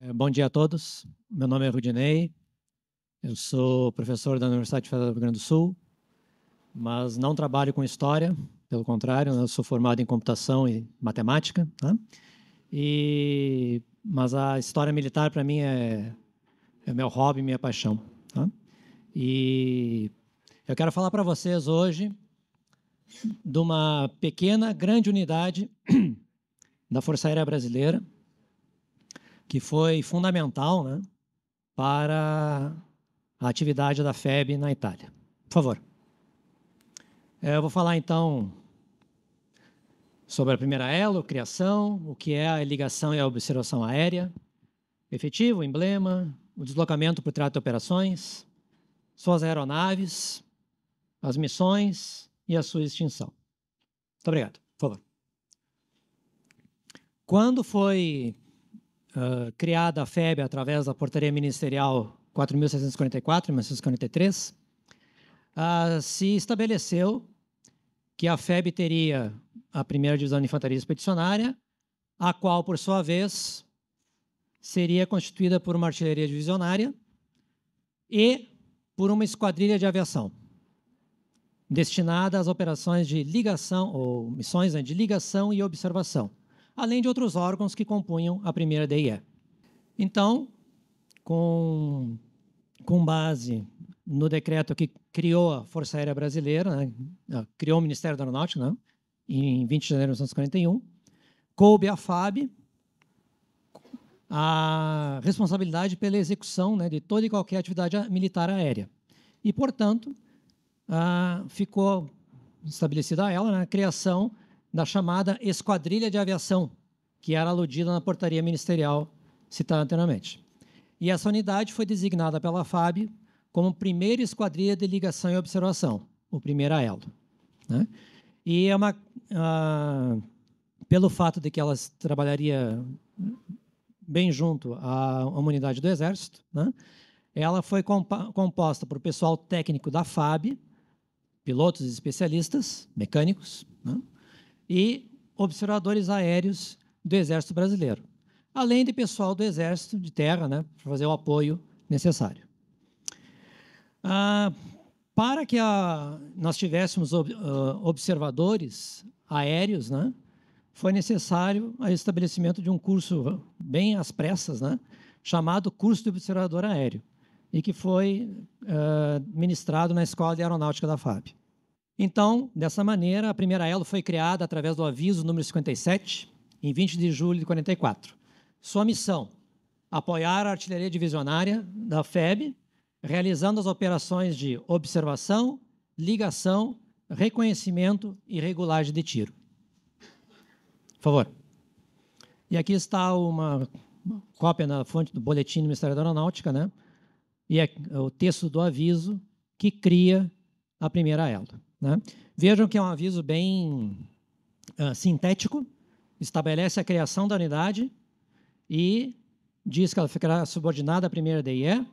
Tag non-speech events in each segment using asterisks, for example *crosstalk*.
Eh, bom dia a todos. Meu nome é Rudinei. Eu sou professor da Universidade Federal do Rio Grande do Sul, mas não trabalho com história. Pelo contrário, eu sou formado em computação e matemática. Né? E mas a história militar para mim é, é meu hobby, minha paixão. Né? E eu quero falar para vocês hoje de uma pequena, grande unidade *clears throat* da Força Aérea Brasileira que foi fundamental né, para a atividade da FEB na Itália. Por favor. É, eu vou falar então sobre a primeira elo, criação, o que é a ligação e a observação aérea, efetivo, emblema, o deslocamento por trato de operações, suas aeronaves, as missões e a sua extinção. Muito obrigado. Por favor. Quando foi criada a FEB através da Portaria Ministerial 4.644, 1943, uh, se estabeleceu que a FEB teria a primeira divisão de infantaria expedicionária, a qual, por sua vez, seria constituída por uma artilharia divisionária e por uma esquadrilha de aviação, destinada às operações de ligação, ou missões né, de ligação e observação, além de outros órgãos que compunham a primeira DIE. Então, com, com base no decreto que criou a Força Aérea Brasileira, né, ah, criou o Ministério da Aeronáutica, né, em 20 de janeiro de 1941, coube à FAB a responsabilidade pela execução né, de toda e qualquer atividade militar aérea. E, portanto, ah, ficou estabelecida ela né, a criação da chamada Esquadrilha de Aviação, que era aludida na portaria ministerial citada anteriormente. E essa unidade foi designada pela FAB como primeira esquadrilha de ligação e observação, o primeiro AELO. Né? E é uma, ah, pelo fato de que elas trabalharia bem junto à, uma unidade do Exército, né? ela foi composta por pessoal técnico da FAB, pilotos e especialistas, mecânicos, né? e observadores aéreos do Exército Brasileiro, além de pessoal do Exército de Terra, né, para fazer o apoio necessário. Ah, para que a, nós tivéssemos ob, uh, observadores aéreos, né, foi necessário o estabelecimento de um curso bem às pressas, né, chamado Curso de Observador Aéreo, e que foi uh, ministrado na Escola de Aeronáutica da FAB. Então, dessa maneira, a primeira elo foi criada através do aviso número 57, em 20 de julho de 44. Sua missão: apoiar a artilharia divisionária da FEB, realizando as operações de observação, ligação, reconhecimento e regulagem de tiro. Por favor. E aqui está uma cópia na fonte do boletim do Ministério da Aeronáutica, né? E é o texto do aviso que cria a primeira elo. Né? Vejam que é um aviso bem uh, sintético, estabelece a criação da unidade e diz que ela ficará subordinada à primeira DIE,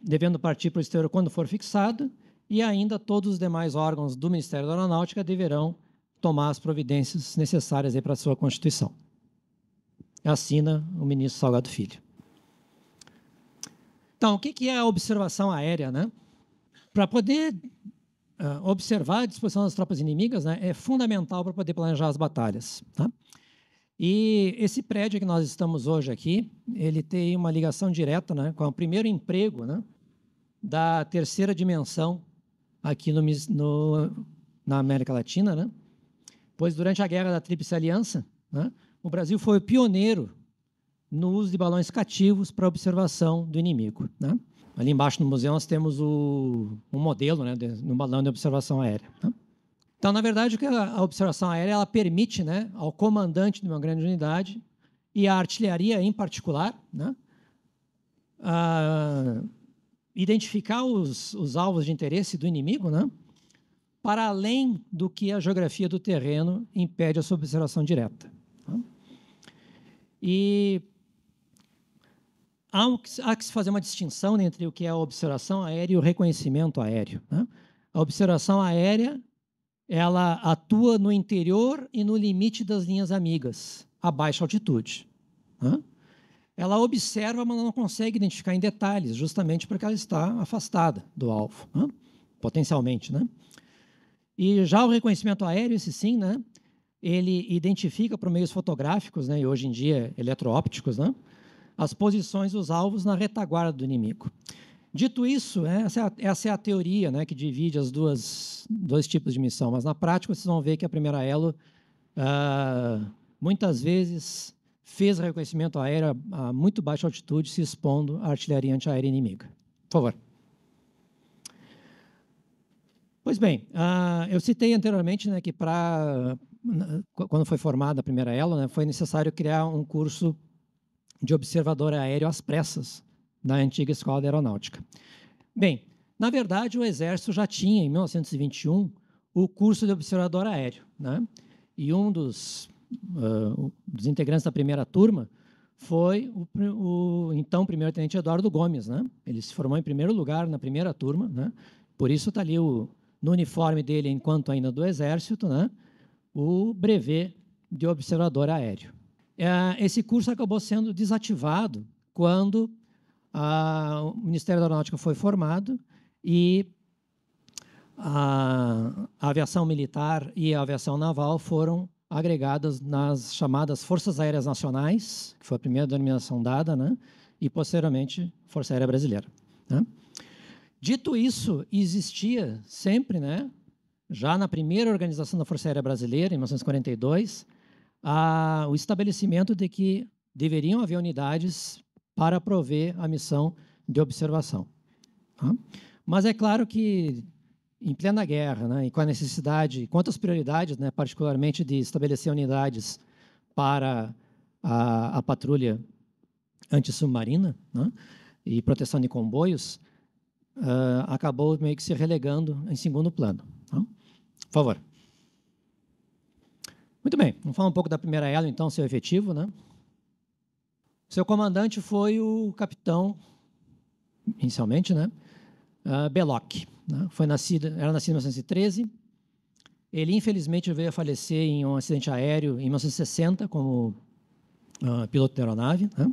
devendo partir para o exterior quando for fixado, e ainda todos os demais órgãos do Ministério da Aeronáutica deverão tomar as providências necessárias para a sua constituição. Assina o ministro Salgado Filho. Então, o que é a observação aérea? Né? Para poder uh, observar a disposição das tropas inimigas né, é fundamental para poder planejar as batalhas. Tá? E esse prédio que nós estamos hoje aqui, ele tem uma ligação direta né, com o primeiro emprego né, da terceira dimensão aqui no, no, na América Latina, né? pois durante a Guerra da Tríplice Aliança, né, o Brasil foi o pioneiro no uso de balões cativos para observação do inimigo. Né? Ali embaixo no museu nós temos o, um modelo né, de, no balão de observação aérea. Né? Então, na verdade, a observação aérea ela permite né, ao comandante de uma grande unidade e à artilharia em particular né, identificar os, os, alvos de interesse do inimigo né, para além do que a geografia do terreno impede a sua observação direta. Né? E há, um, há que se fazer uma distinção entre o que é a observação aérea e o reconhecimento aéreo. Né? A observação aérea ela atua no interior e no limite das linhas amigas, a baixa altitude. Né? Ela observa, mas não consegue identificar em detalhes, justamente porque ela está afastada do alvo, né? potencialmente. Né? E já o reconhecimento aéreo, esse sim, né? ele identifica por meios fotográficos, né? e hoje em dia eletroópticos, né? as posições dos alvos na retaguarda do inimigo. Dito isso, né, essa é a, essa é a teoria né, que divide as duas dois tipos de missão, mas na prática vocês vão ver que a primeira elo ah, muitas vezes fez reconhecimento aéreo a muito baixa altitude, se expondo à artilharia antiaérea inimiga. Por favor. Pois bem, uh, eu citei anteriormente né, que para quando foi formada a primeira ELO, né, foi necessário criar um curso de observador aéreo às pressas na antiga escola de aeronáutica. Bem, na verdade, o Exército já tinha, em 1921, o curso de observador aéreo. Né? E um dos, uh, dos integrantes da primeira turma foi o, o então primeiro-tenente Eduardo Gomes. Né? Ele se formou em primeiro lugar na primeira turma, né? por isso está ali o, no uniforme dele, enquanto ainda do Exército, né? o brevet de observador aéreo. É, esse curso acabou sendo desativado quando a, o Ministério da Aeronáutica foi formado e a, a aviação militar e a aviação naval foram agregadas nas chamadas Forças Aéreas Nacionais, que foi a primeira denominação dada, né? e posteriormente Força Aérea Brasileira. Né? Dito isso, existia sempre, né? já na primeira organização da Força Aérea Brasileira, em 1942, a, o estabelecimento de que deveriam haver unidades para prover a missão de observação. Tá? Mas é claro que em plena guerra, né, e com a necessidade, quantas prioridades, né, particularmente de estabelecer unidades para a, a patrulha antissubmarina né, e proteção de comboios, uh, acabou meio que se relegando em segundo plano. Tá? Por favor. Muito bem, vamos falar um pouco da primeira ela, então, seu efetivo. Né? Seu comandante foi o capitão, inicialmente, né? Uh, Belloc. Né? Foi nascido, era nascido em 1913. Ele, infelizmente, veio a falecer em um acidente aéreo em 1960, como uh, piloto de aeronave. Né?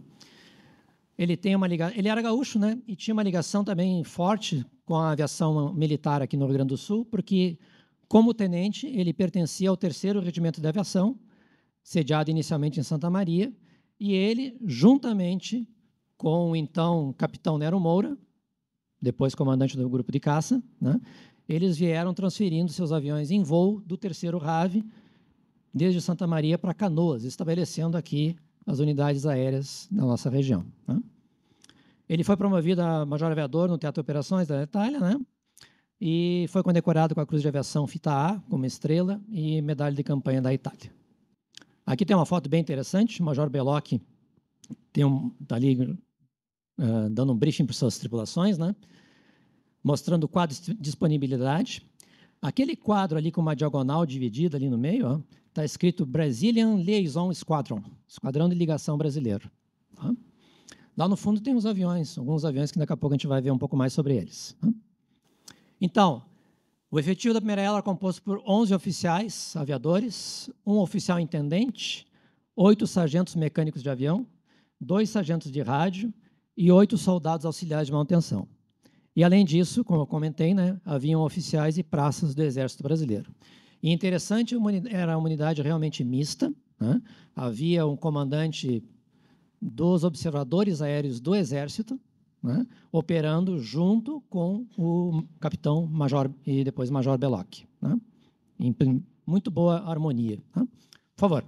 Ele, tem uma liga... ele era gaúcho né? e tinha uma ligação também forte com a aviação militar aqui no Rio Grande do Sul, porque como tenente, ele pertencia ao 3 Regimento de Aviação, sediado inicialmente em Santa Maria, e ele, juntamente com o então capitão Nero Moura, depois comandante do grupo de caça, né, eles vieram transferindo seus aviões em voo do terceiro RAV desde Santa Maria para Canoas, estabelecendo aqui as unidades aéreas da nossa região. Né. Ele foi promovido a major aviador no Teatro de Operações da Itália, né, e foi condecorado com a Cruz de Aviação Fita A, como estrela, e medalha de campanha da Itália. Aqui tem uma foto bem interessante, o Major Belloc tem um, tá ali uh, dando um briefing para suas tripulações, né? mostrando o quadro de disponibilidade. Aquele quadro ali com uma diagonal dividida ali no meio, está escrito Brazilian Liaison Squadron, Esquadrão de Ligação Brasileiro. Tá? Lá no fundo tem uns aviões, alguns aviões que daqui a pouco a gente vai ver um pouco mais sobre eles. Tá? Então, o efetivo da primeira ela era é composto por 11 oficiais aviadores, um oficial intendente, oito sargentos mecânicos de avião, dois sargentos de rádio e oito soldados auxiliares de manutenção. E, além disso, como eu comentei, né, haviam oficiais e praças do Exército Brasileiro. E interessante, era uma unidade realmente mista. Né? Havia um comandante dos observadores aéreos do Exército, né, operando junto com o capitão Major e depois Major Belloc. Né, em muito boa harmonia. Né. Por favor.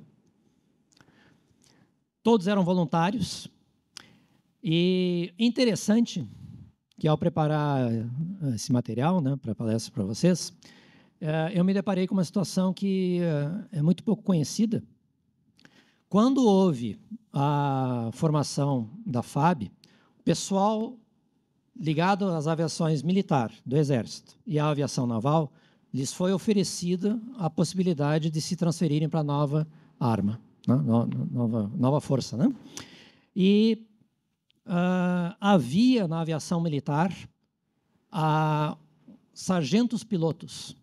Todos eram voluntários. E interessante que, ao preparar eh, esse material né, para a palestra para vocês, eh, eu me deparei com uma situação que eh, é muito pouco conhecida. Quando houve a formação da FAB, pessoal ligado às aviações militar do Exército e à aviação naval, lhes foi oferecida a possibilidade de se transferirem para a nova arma, né? nova, nova força. Né? E uh, havia na aviação militar uh, sargentos pilotos.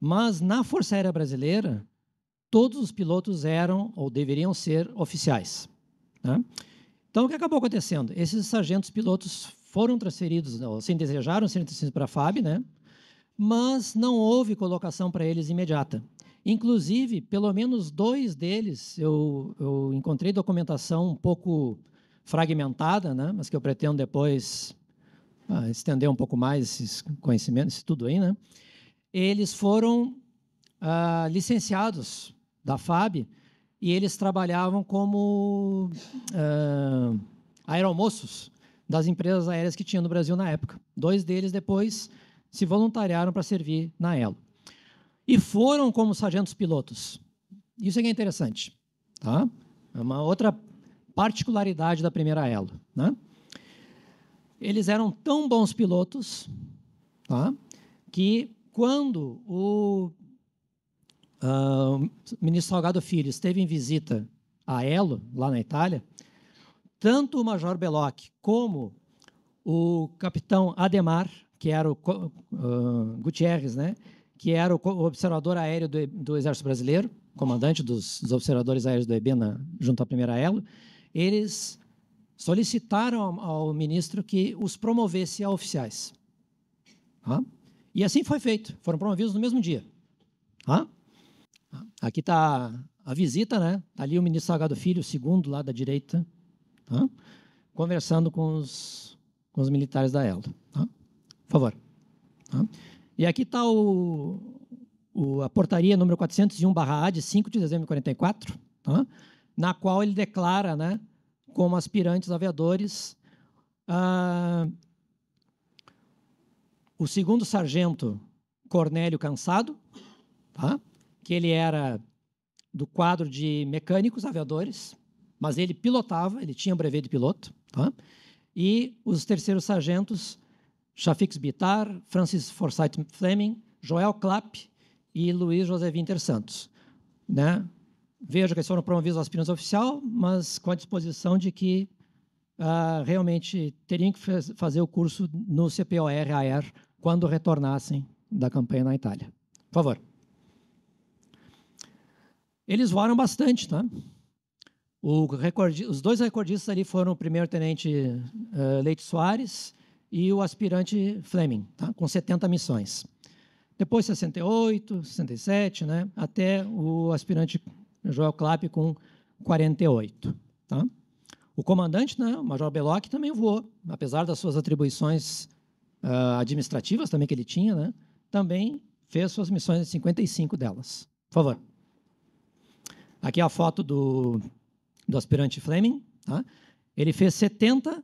Mas na Força Aérea Brasileira, todos os pilotos eram ou deveriam ser oficiais. Né? Então, o que acabou acontecendo? Esses sargentos pilotos foram transferidos, ou assim, desejaram ser transferidos para a FAB, né? mas não houve colocação para eles imediata. Inclusive, pelo menos dois deles, eu, eu encontrei documentação um pouco fragmentada, né? mas que eu pretendo depois ah, estender um pouco mais esses conhecimentos, esse tudo aí. Né? Eles foram ah, licenciados da FAB e eles trabalhavam como uh, aeromoços das empresas aéreas que tinha no Brasil na época. Dois deles depois se voluntariaram para servir na Elo. E foram como sargentos-pilotos. Isso é que é interessante. Tá? É uma outra particularidade da primeira Elo. Né? Eles eram tão bons pilotos tá? que, quando o o ministro Salgado Filho esteve em visita a Elo, lá na Itália, tanto o Major Belloc como o capitão Ademar, que era o uh, Gutierrez, né, que era o observador aéreo do, do Exército Brasileiro, comandante dos, dos, observadores aéreos do EBENA junto à primeira Elo, eles solicitaram ao, ao ministro que os promovesse a oficiais. Ah? E assim foi feito. Foram promovidos no mesmo dia. Ah? Aqui está a visita, né? Está ali o ministro Salgado Filho, o segundo lá da direita, tá? conversando com os, com os militares da ELA. Tá? Por favor. Tá? E aqui está o, o, a portaria número 401-A, de 5 de dezembro de 44, tá? na qual ele declara, né, como aspirantes aviadores, ah, o segundo sargento Cornélio Cansado, tá? que ele era do quadro de mecânicos aviadores, mas ele pilotava, ele tinha um brevet de piloto. Tá? E os terceiros sargentos, Shafix Bitar, Francis Forsyth Fleming, Joel Clapp e Luiz José Winter Santos. Né? Vejo que eles foram promovidos às aspirantes oficial, mas com a disposição de que uh, realmente teriam que fazer o curso no CPOR-AR quando retornassem da campanha na Itália. Por favor. Eles voaram bastante, tá? os dois recordistas ali foram o primeiro-tenente uh, eh, Leite Soares e o aspirante Fleming, tá? com 70 missões. Depois 68, 67, né? até o aspirante Joel Clapp com 48. Tá? O comandante, né, o Major Belloc, também voou, apesar das suas atribuições uh, administrativas também que ele tinha, né? também fez suas missões, 55 delas. Por favor. Aqui é a foto do, do aspirante Fleming. Tá? Ele fez 70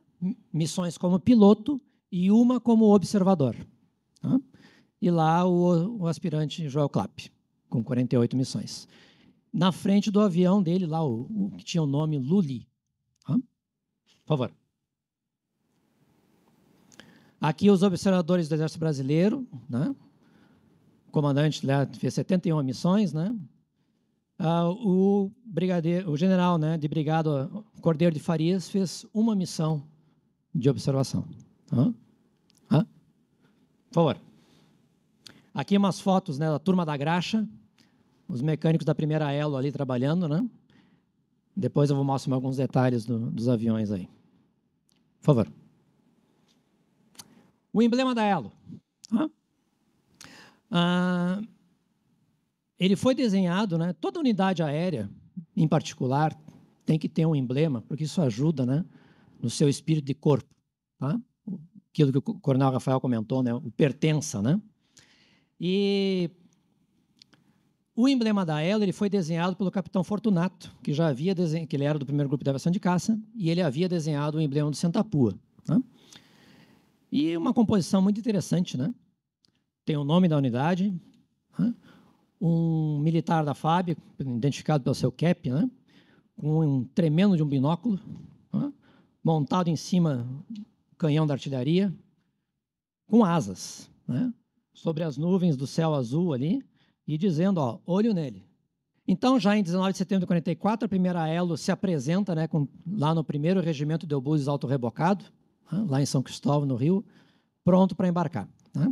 missões como piloto e uma como observador. Tá? E lá o, o aspirante Joel Clapp, com 48 missões. Na frente do avião dele, lá o, o que tinha o nome Luli. Tá? Por favor. Aqui os observadores do Exército Brasileiro, né? O comandante fez 71 missões, né? Ah, o brigadeiro, o general, né, de brigado Cordeiro de Farias fez uma missão de observação. Hã? Por favor. Aqui umas fotos né, da turma da graxa, os mecânicos da primeira elo ali trabalhando, né? Depois eu vou mostrar alguns detalhes do, dos aviões aí. Por favor. O emblema da Elo. Ah, ele foi desenhado, né? Toda unidade aérea, em particular, tem que ter um emblema, porque isso ajuda, né? No seu espírito de corpo, tá? Aquilo que o Coronel Rafael comentou, né? O pertença, né? E o emblema da Ela ele foi desenhado pelo capitão Fortunato, que já havia desenhado, que ele era do primeiro grupo de aviação de caça, e ele havia desenhado o emblema do Sentapua. Né? E uma composição muito interessante, né? Tem o nome da unidade, né? um militar da FAB, identificado pelo seu CAP, né? com um tremendo de um binóculo, né? montado em cima canhão da artilharia, com asas, né? sobre as nuvens do céu azul ali, e dizendo, ó, olho nele. Então, já em 19 de setembro de 44, a primeira ELO se apresenta né, com, lá no primeiro regimento de obuses auto-rebocado, né, lá em São Cristóvão, no Rio, pronto para embarcar. Né?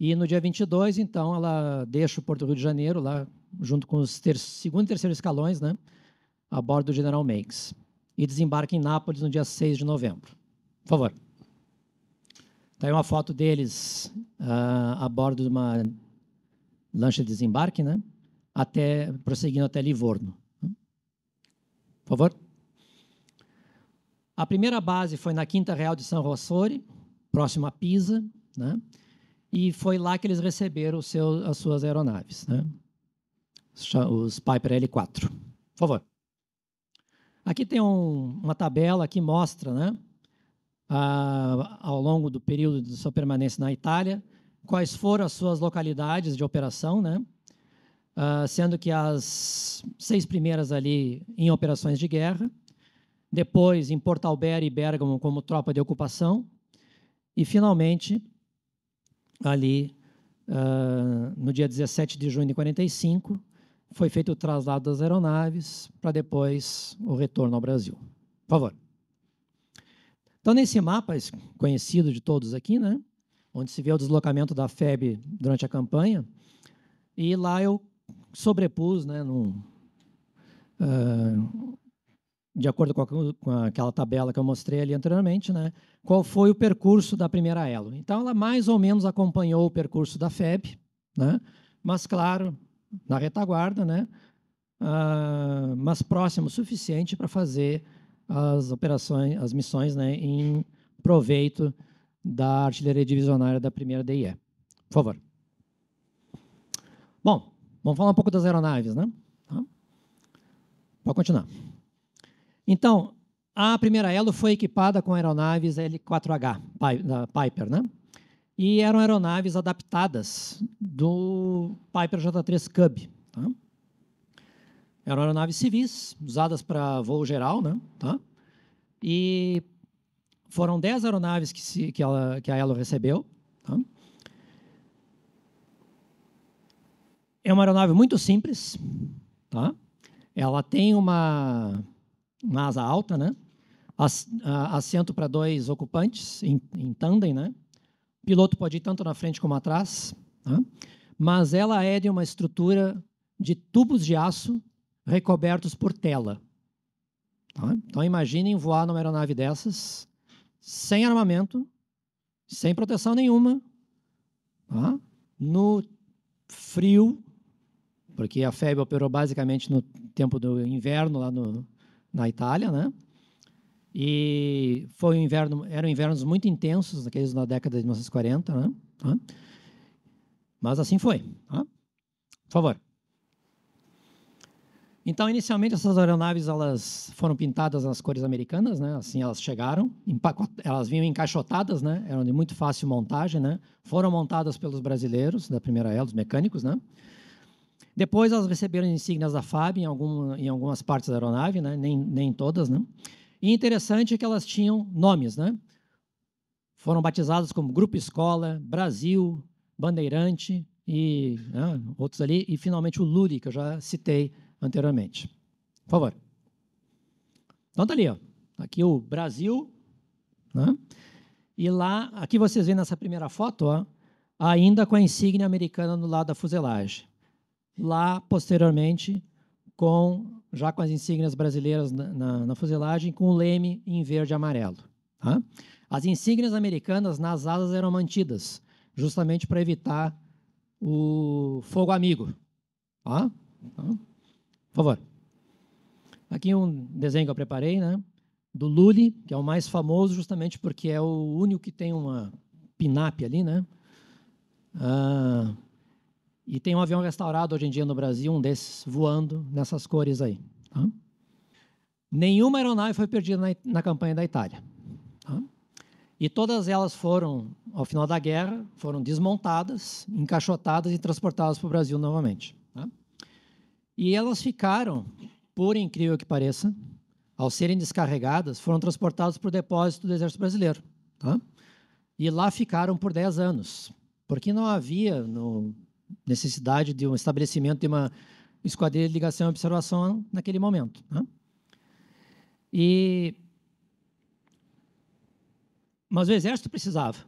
E no dia 22, então, ela deixa o Porto Rio de Janeiro, lá junto com os ter segundo e terceiro escalões, né, a bordo do General Meigs, e desembarca em Nápoles no dia 6 de novembro. Por favor. Está aí uma foto deles uh, a bordo de uma lancha de desembarque, né, até, prosseguindo até Livorno. Por favor. A primeira base foi na Quinta Real de San Rossore, próximo a Pisa, né? e foi lá que eles receberam seu, as suas aeronaves, né? os Piper L4. Por favor. Aqui tem um, uma tabela que mostra, né, a, ao longo do período de sua permanência na Itália, quais foram as suas localidades de operação, né? Uh, sendo que as seis primeiras ali em operações de guerra, depois em Porto Alberto e Bergamo como tropa de ocupação, e finalmente ali uh, no dia 17 de junho de 1945, foi feito o traslado das aeronaves para depois o retorno ao Brasil. Por favor. Então, nesse mapa conhecido de todos aqui, né, onde se vê o deslocamento da FEB durante a campanha, e lá eu sobrepus né, num, uh, de acordo com, a, com, aquela tabela que eu mostrei ali anteriormente, né, qual foi o percurso da primeira elo. Então, ela mais ou menos acompanhou o percurso da FEB, né, mas, claro, na retaguarda, né, uh, mas próximo o suficiente para fazer as operações, as missões né, em proveito da artilharia divisionária da primeira DIE. Por favor. Bom, vamos falar um pouco das aeronaves, né? Tá? Pode continuar. Então, a primeira Elo foi equipada com aeronaves L4H da Piper, né? E eram aeronaves adaptadas do Piper J3 Cub. Tá? Eram aeronaves civis, usadas para voo geral, né? Tá? E foram 10 aeronaves que, se, que, ela, que a Elo recebeu. Tá? É uma aeronave muito simples. Tá? Ela tem uma uma asa alta, né? assento para dois ocupantes em, em tandem, né? O piloto pode ir tanto na frente como atrás, né? mas ela é de uma estrutura de tubos de aço recobertos por tela. Tá? Então imaginem voar numa aeronave dessas, sem armamento, sem proteção nenhuma, tá? no frio, porque a FEB operou basicamente no tempo do inverno lá no, na Itália, né? E foi um inverno, eram invernos muito intensos, aqueles na década de 1940, né? Mas assim foi. Por favor. Então, inicialmente, essas aeronaves elas foram pintadas nas cores americanas, né? Assim, elas chegaram, elas vinham encaixotadas, né? Eram de muito fácil montagem, né? Foram montadas pelos brasileiros da primeira era, dos mecânicos, né? Depois elas receberam insígnias da FAB em, algum, em algumas partes da aeronave, né? nem, nem todas. Né? E interessante é que elas tinham nomes. Né? Foram batizadas como Grupo Escola, Brasil, Bandeirante e né, outros ali. E, finalmente, o Luri, que eu já citei anteriormente. Por favor. Então, está ali. Ó. Tá aqui o Brasil. Né? E lá, aqui vocês veem nessa primeira foto, ó, ainda com a insígnia americana no lado da fuselagem lá posteriormente com já com as insígnias brasileiras na, na, na fuselagem, com o leme em verde e amarelo. Tá? As insígnias americanas nas asas eram mantidas, justamente para evitar o fogo amigo. Tá? Então, por favor. Aqui um desenho que eu preparei, né? do Lully, que é o mais famoso, justamente porque é o único que tem uma pinap ali, né? Ah, e tem um avião restaurado hoje em dia no Brasil, um desses voando nessas cores aí. Tá? Nenhuma aeronave foi perdida na, na campanha da Itália. Tá? E todas elas foram, ao final da guerra, foram desmontadas, encaixotadas e transportadas para o Brasil novamente. Tá? E elas ficaram, por incrível que pareça, ao serem descarregadas, foram transportadas para o depósito do Exército Brasileiro. Tá? E lá ficaram por 10 anos, porque não havia no necessidade de um estabelecimento de uma esquadrilha de ligação e observação naquele momento. Né? E mas o exército precisava.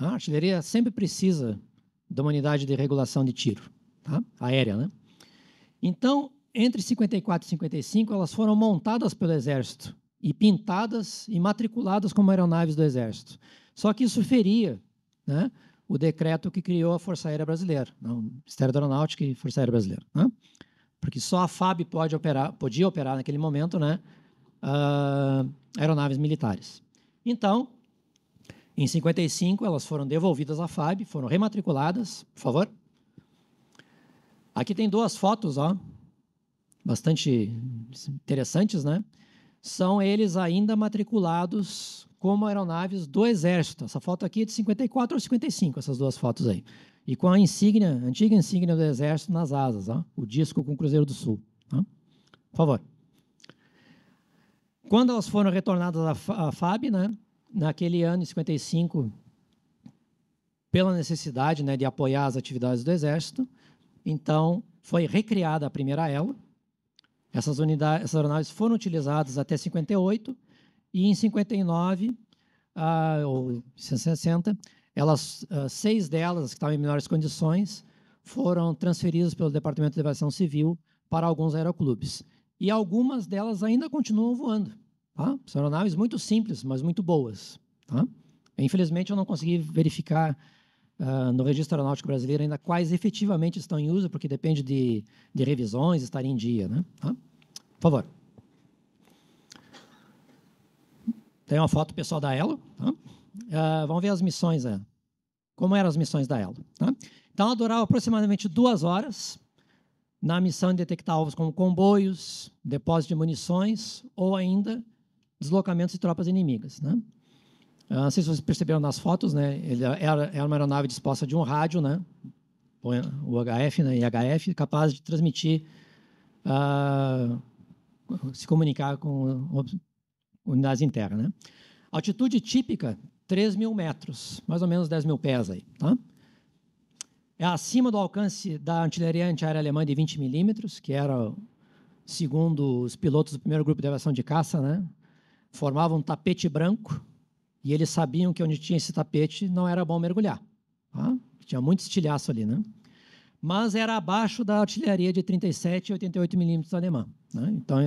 Né? A artilharia sempre precisa de uma unidade de regulação de tiro, tá? aérea, né? Então, entre 54 e 55, elas foram montadas pelo exército e pintadas e matriculadas como aeronaves do exército. Só que isso feria, né? o decreto que criou a Força Aérea Brasileira, né? o Ministério da Aeronáutica e Força Aérea Brasileira, né? porque só a FAB pode operar, podia operar naquele momento, né, uh, aeronaves militares. Então, em 55 elas foram devolvidas à FAB, foram rematriculadas, por favor. Aqui tem duas fotos, ó, bastante interessantes, né? São eles ainda matriculados como aeronaves do Exército. Essa foto aqui é de 54 ou 55, essas duas fotos aí. E com a insígnia, a antiga insígnia do Exército nas asas, ó, o disco com o Cruzeiro do Sul. Ó. Por favor. Quando elas foram retornadas à FAB, né, naquele ano, em 55, pela necessidade né, de apoiar as atividades do Exército, então foi recriada a primeira ela. Essas, unidades, essas aeronaves foram utilizadas até 58 e em 59 ah, ou 60, elas, seis delas que estavam em menores condições foram transferidas pelo Departamento de Aviação Civil para alguns aeroclubes. E algumas delas ainda continuam voando. Tá? São aeronaves muito simples, mas muito boas. Tá? Infelizmente, eu não consegui verificar Uh, no Registro Aeronáutico Brasileiro ainda quais efetivamente estão em uso, porque depende de, de revisões, estarem em dia. Né? Tá? Por favor. Tem uma foto pessoal da Elo. Tá? Uh, vamos ver as missões. Né? Como eram as missões da Elo. Tá? Então, ela durava aproximadamente duas horas na missão de detectar alvos como comboios, depósito de munições ou ainda deslocamentos de tropas inimigas. Né? Uh, não sei se vocês perceberam nas fotos, né? Ele era, era uma aeronave disposta de um rádio, né? o HF né, e HF, capaz de transmitir, uh, se comunicar com unidades internas. Né? Altitude típica, 3 mil metros, mais ou menos 10 mil pés aí. Tá? É acima do alcance da artilharia antiaérea alemã de 20 milímetros, que era, segundo os pilotos do primeiro grupo de aviação de caça, né? formava um tapete branco, e eles sabiam que onde tinha esse tapete não era bom mergulhar. Tá? Tinha muito estilhaço ali, né? Mas era abaixo da artilharia de 37 e 88 milímetros alemã. Né? Então,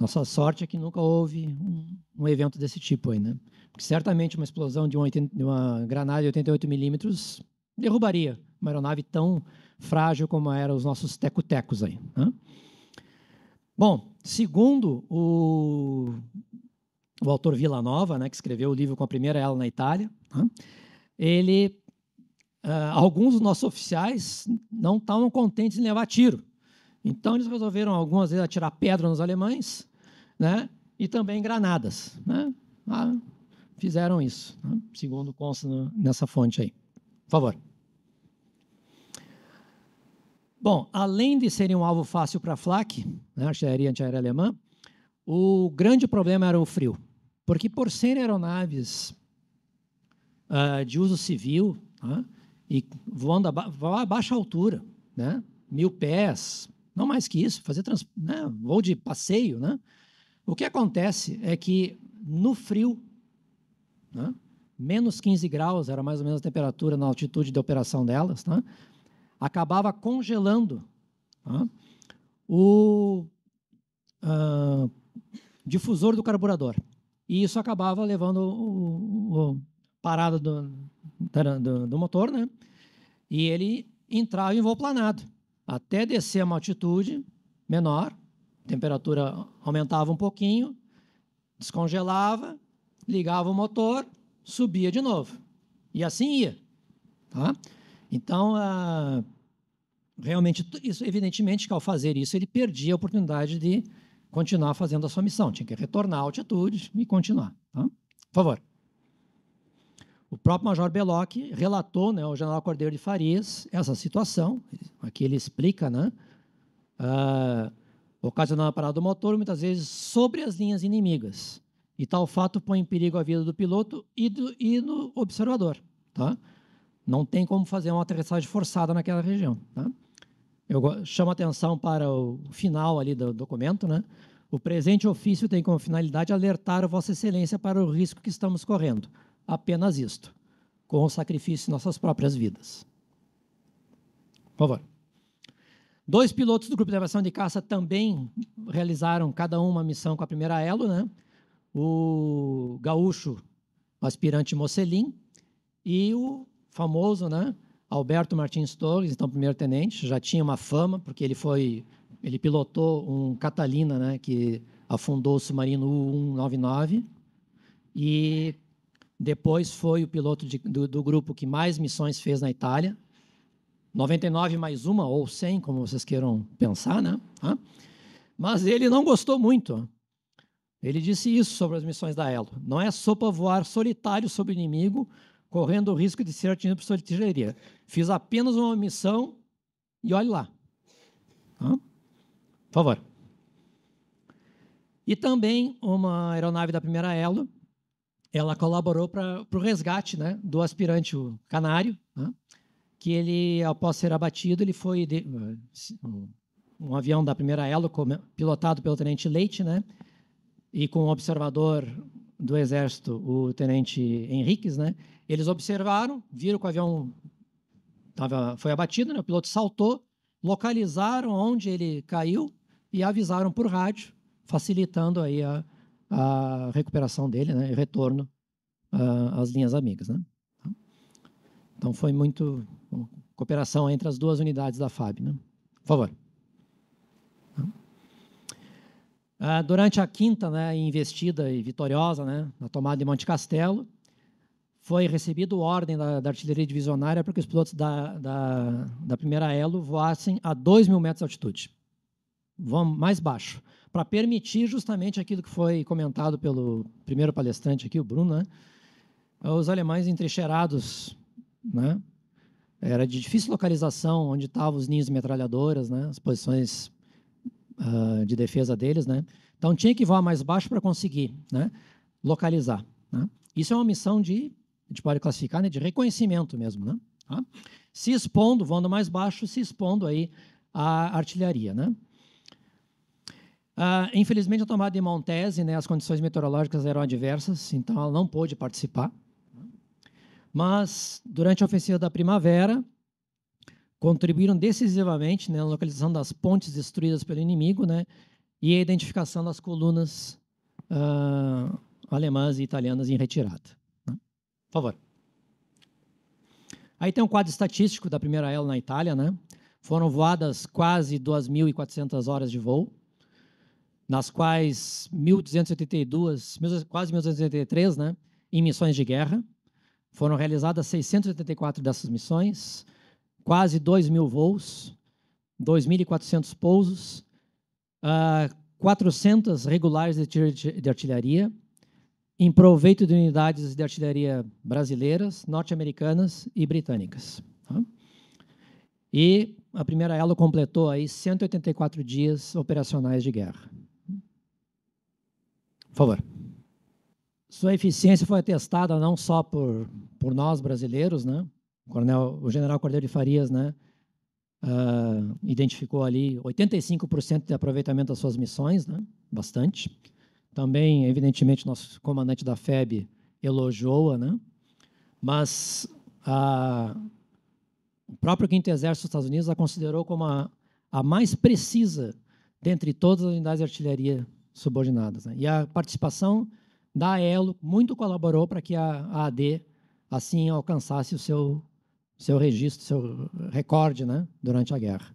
nossa sorte é que nunca houve um, um evento desse tipo aí, né? Porque certamente uma explosão de, um, de uma granada de 88 milímetros derrubaria uma aeronave tão frágil como eram os nossos tecutecos aí. Né? Bom, segundo o, o autor Villanova, né, que escreveu o livro com a primeira ela na Itália, né, ele Uh, alguns dos nossos oficiais não estavam contentes em levar tiro. Então, eles resolveram, algumas vezes, atirar pedra nos alemães, né? e também granadas. Né? Ah, fizeram isso, né? segundo consta nessa fonte aí. Por favor. Bom, além de serem um alvo fácil para a flak, né, artilharia antiaérea alemã, o grande problema era o frio. Porque por serem aeronaves uh, de uso civil uh, e voando a, ba a, baixa altura, né, mil pés, não mais que isso, fazer né, voo de passeio, né, o que acontece é que no frio, né, menos 15 graus era mais ou menos a temperatura na altitude de operação delas, né, acabava congelando né, o uh, difusor do carburador. E isso acabava levando a parada do, do, do, motor, né? E ele entrava em voo planado, até descer a uma altitude menor, temperatura aumentava um pouquinho, descongelava, ligava o motor, subia de novo. E assim ia. Tá? Então, ah, realmente, isso, evidentemente que ao fazer isso, ele perdia a oportunidade de continuar fazendo a sua missão. Tinha que retornar à altitude e continuar. Tá? Por favor. O próprio Major Belloc relatou né, ao general Cordeiro de Farias essa situação. Aqui ele explica né, ah, ocasionada parada do motor, muitas vezes sobre as linhas inimigas. E tal fato põe em perigo a vida do piloto e do, e observador. Tá? Não tem como fazer uma aterrissagem forçada naquela região. Tá? Eu chamo atenção para o final ali do documento. Né? O presente ofício tem como finalidade alertar Vossa Excelência para o risco que estamos correndo. Apenas isto, com o sacrifício de nossas próprias vidas. Por favor. Dois pilotos do grupo de aviação de caça também realizaram cada um uma missão com a primeira Elo, né? O gaúcho, o aspirante Mocelin, e o famoso, né? Alberto Martins Torres, então primeiro tenente, já tinha uma fama porque ele foi, ele pilotou um Catalina, né? Que afundou o submarino U-199 e depois foi o piloto de, do, do grupo que mais missões fez na Itália, 99 mais uma, ou 100, como vocês queiram pensar, né? Mas ele não gostou muito. Ele disse isso sobre as missões da Elo. Não é sopa voar solitário sobre o inimigo, correndo o risco de ser atingido por sua artilharia. Fiz apenas uma missão e olhe lá. Por favor. E também uma aeronave da primeira Elo, ela colaborou para o resgate né, do aspirante o canário, né? que ele, após ser abatido, ele foi de, um avião da primeira elo, pilotado pelo tenente Leite, né? E com o um observador do exército, o tenente Henriques, né? Eles observaram, viram que o avião tava, foi abatido, né? O piloto saltou, localizaram onde ele caiu e avisaram por rádio, facilitando aí a, a recuperação dele, né? E retorno uh, às linhas amigas, né? Então foi muito cooperação entre as duas unidades da FAB. Né? Por favor. Ah, durante a quinta né, investida e vitoriosa né, na tomada de Monte Castelo, foi recebido ordem da, da artilharia divisionária para que os pilotos da, da, da primeira elo voassem a 2 mil metros de altitude. Vamos mais baixo para permitir justamente aquilo que foi comentado pelo primeiro palestrante aqui, o Bruno, né? os alemães entrincheirados né? Era de difícil localização onde estavam os ninhos de metralhadoras, né? As posições uh, de defesa deles, né? Então tinha que voar mais baixo para conseguir, né? Localizar. Né? Isso é uma missão de, a gente pode classificar, né? De reconhecimento mesmo, né? Tá? Se expondo, voando mais baixo, se expondo aí à artilharia, né? Uh, infelizmente, a tomada de Montese, né, as condições meteorológicas eram adversas, então ela não pôde participar mas durante a ofensiva da primavera contribuíram decisivamente né, na localização das pontes destruídas pelo inimigo né, e a identificação das colunas uh, alemãs e italianas em retirada. Né. Por favor. Aí tem um quadro estatístico da primeira ela na Itália. Né? Foram voadas quase 2.400 horas de voo, nas quais 1.282, quase 1.283 né, em missões de guerra. Foram realizadas 684 dessas missões, quase 2 mil voos, 2.400 pousos, 400 ah, regulares de tiro de artilharia, em proveito de unidades de artilharia brasileiras, norte-americanas e britânicas. Tá? E a primeira elo completou aí 184 dias operacionais de guerra. Por favor. Sua eficiência foi atestada não só por, por nós brasileiros, né? O, coronel, o general Cordeiro de Farias, né? Uh, identificou ali 85% de aproveitamento das suas missões, né? Bastante. Também, evidentemente, nosso comandante da FEB elogiou-a, né? Mas a, o próprio Quinto Exército dos Estados Unidos a considerou como a, a mais precisa dentre todas as unidades de artilharia subordinadas. Né? E a participação da Elo muito colaborou para que a AD assim alcançasse o seu, seu registro, seu recorde né, durante a guerra.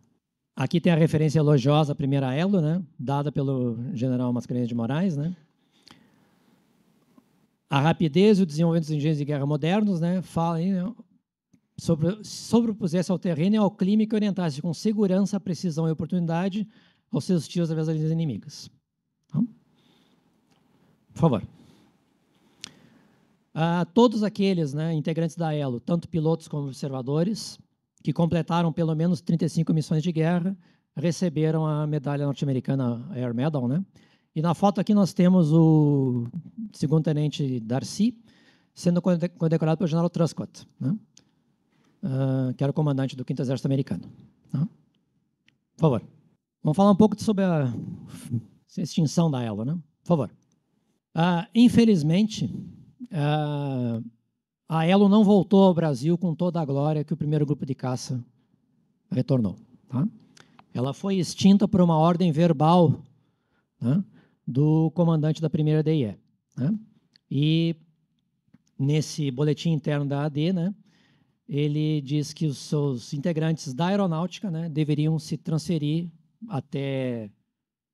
Aqui tem a referência elogiosa à primeira Elo, né, dada pelo general Mascarenhas de Moraes. Né. A rapidez e o desenvolvimento dos engenhos de guerra modernos né, falam né, sobre, sobrepusesse ao terreno e ao clima que orientasse com segurança, precisão e oportunidade aos seus tiros através das linhas inimigas. Então, por favor. Ah, todos aqueles né, integrantes da ELO, tanto pilotos como observadores, que completaram pelo menos 35 missões de guerra, receberam a medalha norte-americana Air Medal. Né? E na foto aqui nós temos o segundo-tenente Darcy, sendo condecorado pelo general Truscott, né? uh, que era o comandante do 5 Exército Americano. Né? Por favor. Vamos falar um pouco sobre a extinção da ELO, né? Por favor. Uh, infelizmente, ah, a Elo não voltou ao Brasil com toda a glória que o primeiro grupo de caça retornou. Tá? Ela foi extinta por uma ordem verbal né, do comandante da primeira DIE. Né? E nesse boletim interno da AD, né, ele diz que os seus integrantes da aeronáutica né, deveriam se transferir até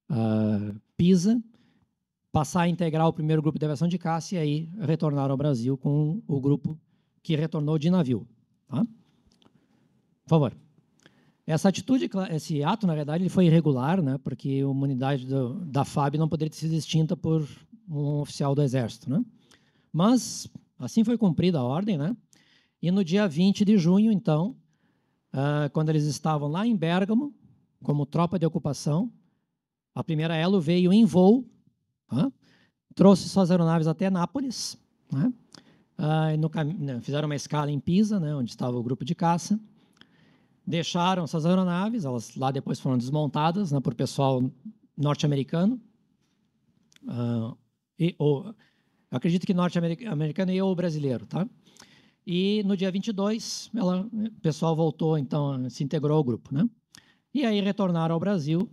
uh, Pisa passar a integrar o primeiro grupo de aviação de caça e aí retornar ao Brasil com o grupo que retornou de navio. Tá? Por favor. Essa atitude, esse ato, na verdade, ele foi irregular, né? porque uma unidade do, da FAB não poderia ter sido extinta por um oficial do Exército. Né? Mas assim foi cumprida a ordem. Né? E no dia 20 de junho, então, uh, quando eles estavam lá em Bérgamo, como tropa de ocupação, a primeira Elo veio em voo né? Trouxe suas aeronaves até Nápoles, né? ah, cam... Né, fizeram uma escala em Pisa, né, onde estava o grupo de caça, deixaram essas aeronaves, elas lá depois foram desmontadas né, por pessoal norte-americano, ah, e, ou, acredito que norte-americano e ou brasileiro, tá? E no dia 22, ela, o pessoal voltou, então, se integrou ao grupo, né? E aí retornaram ao Brasil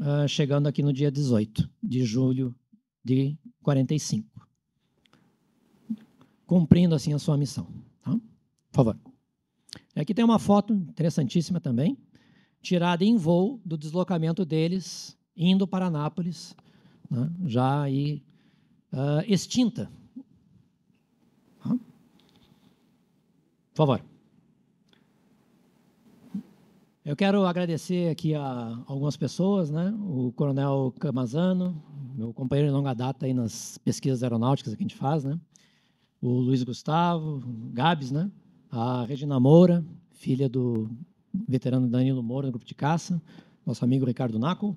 uh, chegando aqui no dia 18 de julho de 45. Cumprindo assim a sua missão. Tá? Por favor. Aqui tem uma foto interessantíssima também, tirada em voo do deslocamento deles, indo para Nápoles, né, já aí uh, extinta. Tá? Por favor. Eu quero agradecer aqui a algumas pessoas, né? O Coronel Camazano, meu companheiro de longa data aí nas pesquisas aeronáuticas que a gente faz, né? O Luiz Gustavo, Gabs, né? A Regina Moura, filha do veterano Danilo Moura, do grupo de caça, nosso amigo Ricardo Naco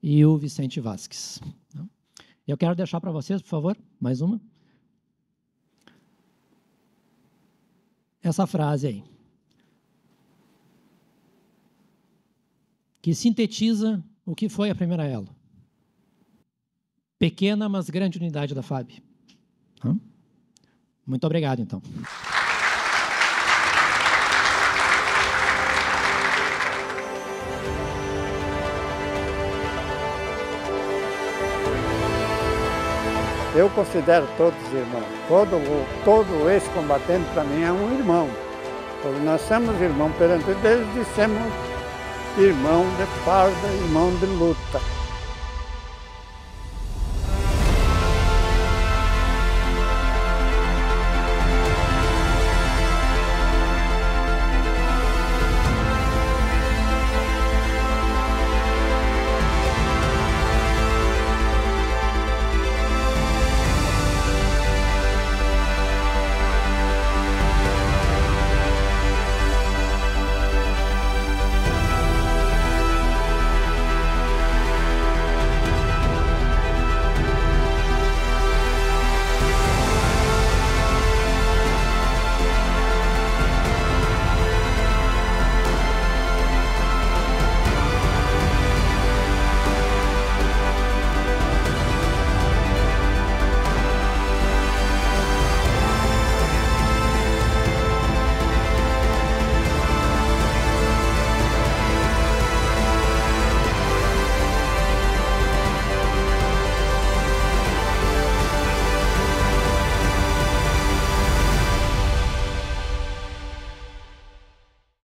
e o Vicente Vasques. Né? Eu quero deixar para vocês, por favor, mais uma. Essa frase aí. que sintetiza o que foi a primeira elo. Pequena, mas grande unidade da FAB. Muito obrigado, então. Eu considero todos irmãos. Todo, todo ex-combatente, para mim, é um irmão. nós somos irmãos perante Deus e dissemos irmão de farda, irmão de luta.